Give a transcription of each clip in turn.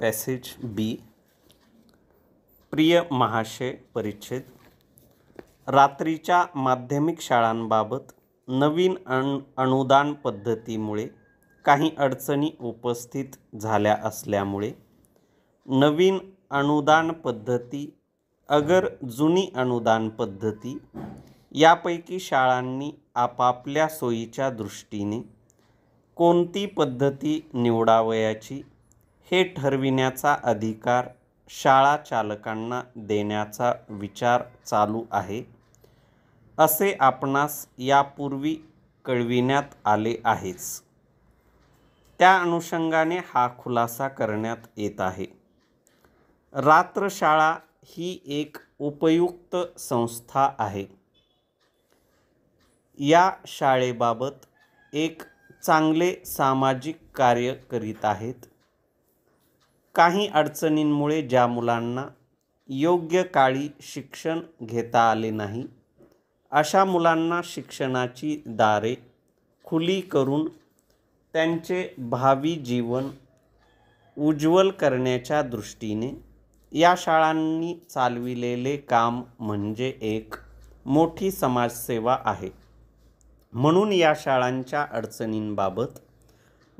passage बी प्रिय महाशय परिच्छेद रात्रीच्या माध्यमिक शाळांबाबत नवीन अन अनुदान पद्धतीमुळे काही अडचणी उपस्थित झाल्या असल्यामुळे नवीन अनुदान पद्धती अगर जुनी अनुदान पद्धती यापैकी शाळांनी आपापल्या सोयीच्या दृष्टीने कोणती पद्धती निवडावयाची हे ठरविण्याचा अधिकार शाळा चालकांना देण्याचा विचार चालू आहे असे आपणास यापूर्वी कळविण्यात आले आहेच त्या अनुषंगाने हा खुलासा करण्यात येत आहे रात्रशाळा ही एक उपयुक्त संस्था आहे या शाळेबाबत एक चांगले सामाजिक कार्य करीत आहेत काही अडचणींमुळे ज्या मुलांना योग्य काळी शिक्षण घेता आले नाही अशा मुलांना शिक्षणाची दारे खुली करून त्यांचे भावी जीवन उज्ज्वल करण्याच्या दृष्टीने या शाळांनी चालविलेले काम म्हणजे एक मोठी समाजसेवा आहे म्हणून या शाळांच्या अडचणींबाबत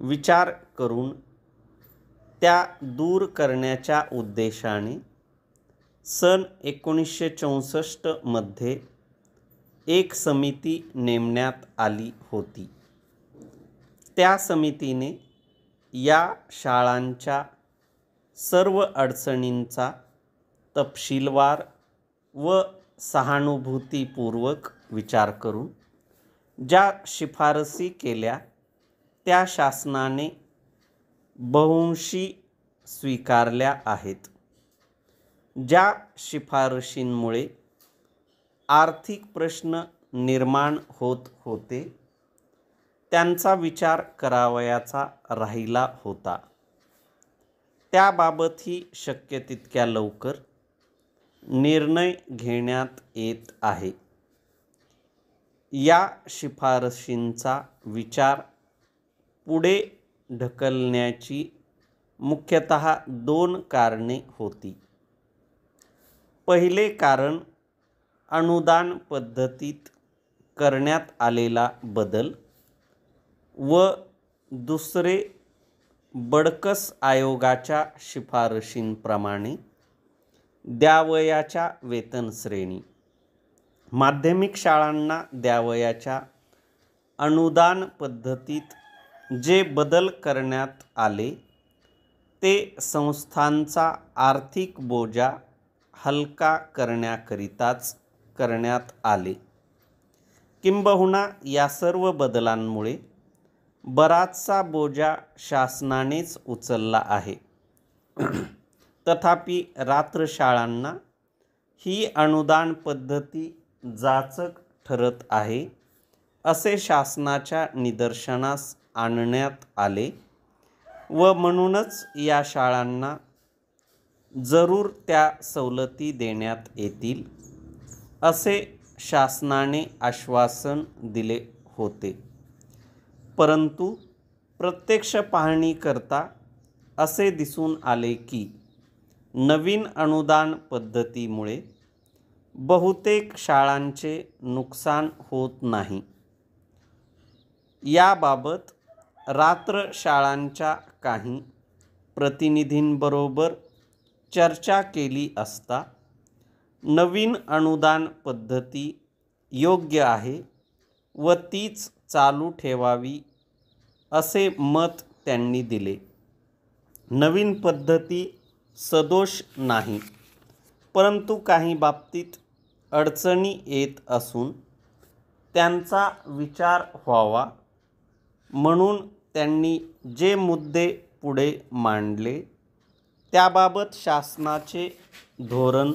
विचार करून त्या दूर करण्याच्या उद्देशाने सन एकोणीसशे चौसष्टमध्ये एक समिती नेमण्यात आली होती त्या समितीने या शाळांच्या सर्व अडचणींचा तपशीलवार व सहानुभूतीपूर्वक विचार करून ज्या शिफारसी केल्या त्या शासनाने बहुंशी स्वीकारल्या आहेत ज्या शिफारशींमुळे आर्थिक प्रश्न निर्माण होत होते त्यांचा विचार करावयाचा राहिला होता त्याबाबतही शक्य तितक्या लवकर निर्णय घेण्यात येत आहे या शिफारशींचा विचार पुढे ढकलण्याची मुख्यतः दोन कारणे होती पहिले कारण अनुदान पद्धतीत करण्यात आलेला बदल व दुसरे बडकस आयोगाच्या शिफारशींप्रमाणे द्यावयाच्या वेतन श्रेणी माध्यमिक शाळांना द्यावयाच्या अनुदान पद्धतीत जे बदल करण्यात आले ते संस्थांचा आर्थिक बोजा हलका करण्याकरिताच करण्यात आले किंबहुना या सर्व बदलांमुळे बराचसा बोजा शासनानेच उचलला आहे तथापि रात्रशाळांना ही अनुदान पद्धती जाचक ठरत आहे असे शासनाच्या निदर्शनास आणण्यात आले व म्हणूनच या शाळांना जरूर त्या सवलती देण्यात येतील असे शासनाने आश्वासन दिले होते परंतु प्रत्यक्ष पाहणी करता असे दिसून आले की नवीन अनुदान पद्धतीमुळे बहुतेक शाळांचे नुकसान होत नाही याबाबत रात्र शाळांच्या काही प्रतिनिधींबरोबर चर्चा केली असता नवीन अनुदान पद्धती योग्य आहे व तीच चालू ठेवावी असे मत त्यांनी दिले नवीन पद्धती सदोष नाही परंतु काही बाबतीत अडचणी येत असून त्यांचा विचार व्हावा म्हणून त्यांनी जे मुद्दे पुढे मांडले त्याबाबत शासनाचे धोरण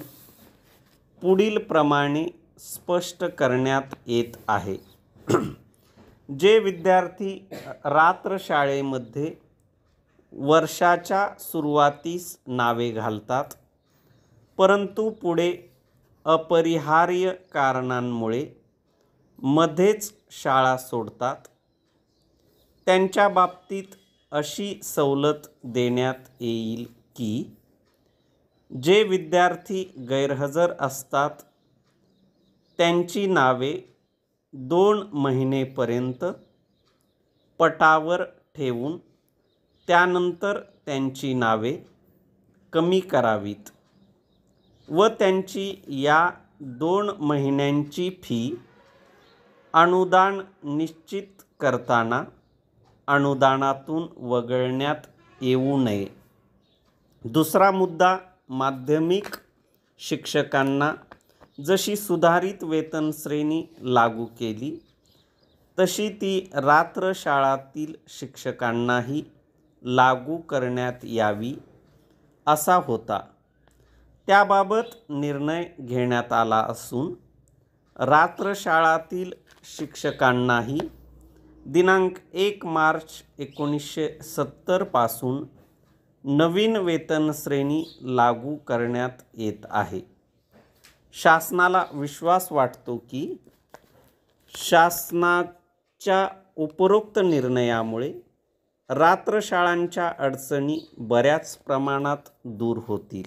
पुढीलप्रमाणे स्पष्ट करण्यात येत आहे जे विद्यार्थी रात्र शाळेमध्ये वर्षाच्या सुरुवातीस नावे घालतात परंतु पुढे अपरिहार्य कारणांमुळे मध्येच शाळा सोडतात त्यांच्या बाबतीत अशी सवलत देण्यात येईल की जे विद्यार्थी गैरहजर असतात त्यांची नावे दोन महिनेपर्यंत पटावर ठेवून त्यानंतर त्यांची नावे कमी करावीत व त्यांची या दोन महिन्यांची फी अनुदान निश्चित करताना अनुदानातून वगळण्यात येऊ नये दुसरा मुद्दा माध्यमिक शिक्षकांना जशी सुधारित वेतन श्रेणी लागू केली तशी ती रात्र शाळातील शिक्षकांनाही लागू करण्यात यावी असा होता त्याबाबत निर्णय घेण्यात आला असून रात्र शाळातील शिक्षकांनाही दिनांक एक मार्च एकोणीसशे सत्तरपासून नवीन वेतन श्रेणी लागू करण्यात येत आहे शासनाला विश्वास वाटतो की शासनाच्या उपरोक्त निर्णयामुळे रात्रशाळांच्या अडचणी बऱ्याच प्रमाणात दूर होतील